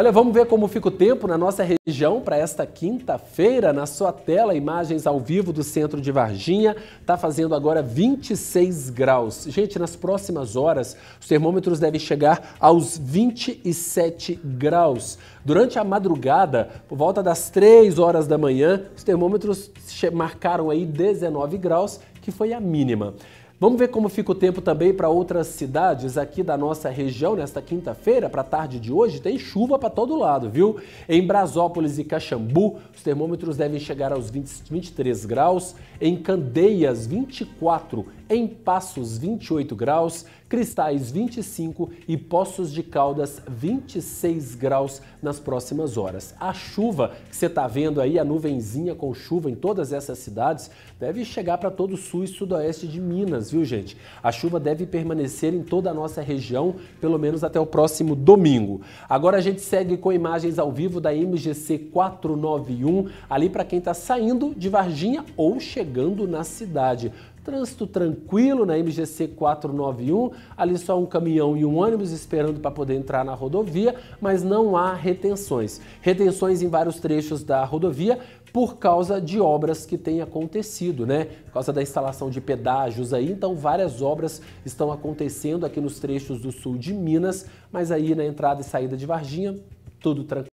Olha, vamos ver como fica o tempo na nossa região para esta quinta-feira. Na sua tela, imagens ao vivo do centro de Varginha. Está fazendo agora 26 graus. Gente, nas próximas horas, os termômetros devem chegar aos 27 graus. Durante a madrugada, por volta das 3 horas da manhã, os termômetros marcaram aí 19 graus, que foi a mínima. Vamos ver como fica o tempo também para outras cidades aqui da nossa região nesta quinta-feira, para a tarde de hoje. Tem chuva para todo lado, viu? Em Brasópolis e Caxambu, os termômetros devem chegar aos 20, 23 graus. Em Candeias, 24. Em Passos, 28 graus. Cristais, 25. E Poços de Caldas, 26 graus nas próximas horas. A chuva que você está vendo aí, a nuvenzinha com chuva em todas essas cidades, deve chegar para todo o sul e sudoeste de Minas viu, gente? A chuva deve permanecer em toda a nossa região, pelo menos até o próximo domingo. Agora a gente segue com imagens ao vivo da MGC 491, ali para quem está saindo de Varginha ou chegando na cidade. Trânsito tranquilo na MGC 491, ali só um caminhão e um ônibus esperando para poder entrar na rodovia, mas não há retenções. Retenções em vários trechos da rodovia por causa de obras que têm acontecido, né? Por causa da instalação de pedágios aí, então várias obras estão acontecendo aqui nos trechos do sul de Minas, mas aí na entrada e saída de Varginha, tudo tranquilo.